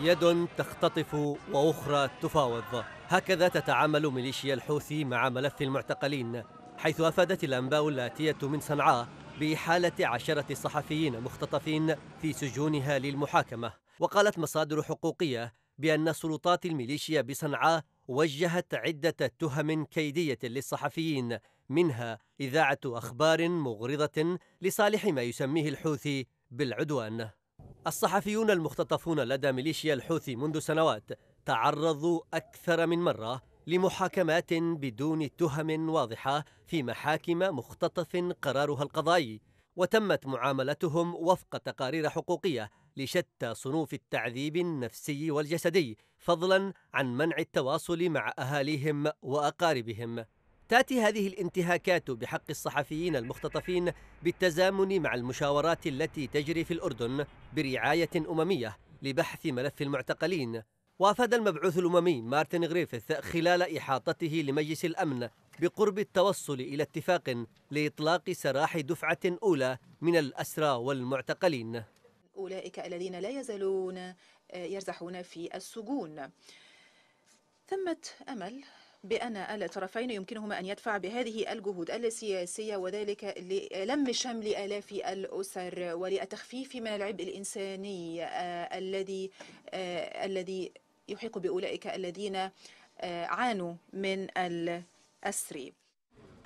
يد تختطف واخرى تفاوض هكذا تتعامل ميليشيا الحوثي مع ملف المعتقلين حيث افادت الانباء الاتيه من صنعاء باحاله عشره صحفيين مختطفين في سجونها للمحاكمه وقالت مصادر حقوقيه بان سلطات الميليشيا بصنعاء وجهت عده تهم كيديه للصحفيين منها اذاعه اخبار مغرضه لصالح ما يسميه الحوثي بالعدوان الصحفيون المختطفون لدى ميليشيا الحوثي منذ سنوات تعرضوا أكثر من مرة لمحاكمات بدون تهم واضحة في محاكم مختطف قرارها القضائي وتمت معاملتهم وفق تقارير حقوقية لشتى صنوف التعذيب النفسي والجسدي فضلا عن منع التواصل مع أهاليهم وأقاربهم تاتي هذه الانتهاكات بحق الصحفيين المختطفين بالتزامن مع المشاورات التي تجري في الاردن برعايه امميه لبحث ملف المعتقلين وافاد المبعوث الاممي مارتن غريفيث خلال احاطته لمجلس الامن بقرب التوصل الى اتفاق لاطلاق سراح دفعه اولى من الاسرى والمعتقلين اولئك الذين لا يزالون آه، يرزحون في السجون ثمه امل بأن الطرفين يمكنهما أن يدفع بهذه الجهود السياسية وذلك للم شمل آلاف الأسر وللتخفيف من العبء الإنساني آه، الذي آه، الذي يحيق بأولئك الذين آه، عانوا من الأسر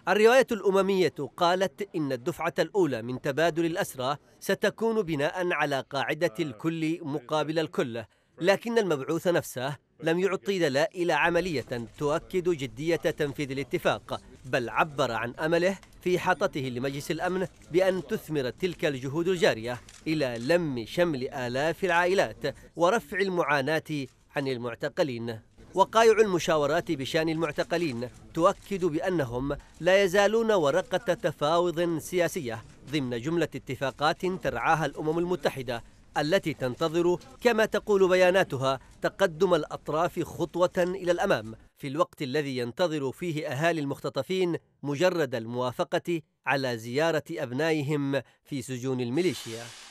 الرواية الأممية قالت إن الدفعة الأولى من تبادل الأسرى ستكون بناء على قاعدة الكل مقابل الكل لكن المبعوث نفسه لم يعطي دلائل عملية تؤكد جدية تنفيذ الاتفاق بل عبر عن أمله في حطته لمجلس الأمن بأن تثمر تلك الجهود الجارية إلى لم شمل آلاف العائلات ورفع المعاناة عن المعتقلين وقائع المشاورات بشان المعتقلين تؤكد بأنهم لا يزالون ورقة تفاوض سياسية ضمن جملة اتفاقات ترعاها الأمم المتحدة التي تنتظر كما تقول بياناتها تقدم الأطراف خطوة إلى الأمام في الوقت الذي ينتظر فيه أهالي المختطفين مجرد الموافقة على زيارة أبنائهم في سجون الميليشيا